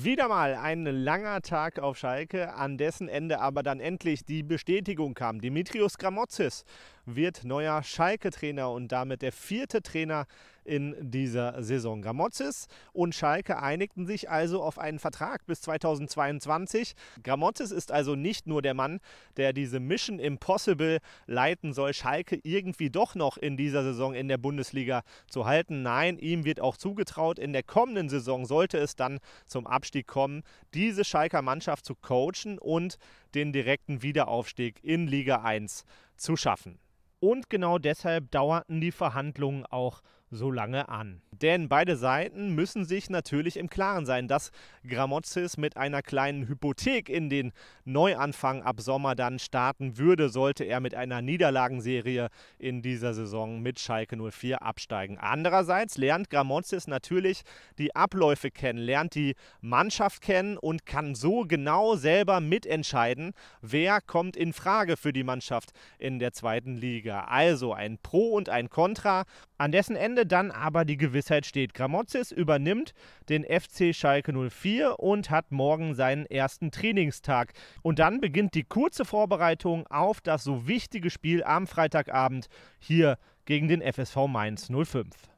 Wieder mal ein langer Tag auf Schalke, an dessen Ende aber dann endlich die Bestätigung kam. Dimitrios Gramotzis wird neuer Schalke-Trainer und damit der vierte Trainer in dieser Saison. Gramotzis und Schalke einigten sich also auf einen Vertrag bis 2022. Gramotzis ist also nicht nur der Mann, der diese Mission Impossible leiten soll, Schalke irgendwie doch noch in dieser Saison in der Bundesliga zu halten. Nein, ihm wird auch zugetraut, in der kommenden Saison sollte es dann zum Abschluss Abstieg kommen, diese Schalker Mannschaft zu coachen und den direkten Wiederaufstieg in Liga 1 zu schaffen. Und genau deshalb dauerten die Verhandlungen auch so lange an. Denn beide Seiten müssen sich natürlich im Klaren sein, dass Gramozis mit einer kleinen Hypothek in den Neuanfang ab Sommer dann starten würde, sollte er mit einer Niederlagenserie in dieser Saison mit Schalke 04 absteigen. Andererseits lernt Gramozis natürlich die Abläufe kennen, lernt die Mannschaft kennen und kann so genau selber mitentscheiden, wer kommt in Frage für die Mannschaft in der zweiten Liga. Also ein Pro und ein Contra, an dessen Ende dann aber die Gewissheit steht. Gramozis übernimmt den FC Schalke 04 und hat morgen seinen ersten Trainingstag. Und dann beginnt die kurze Vorbereitung auf das so wichtige Spiel am Freitagabend hier gegen den FSV Mainz 05.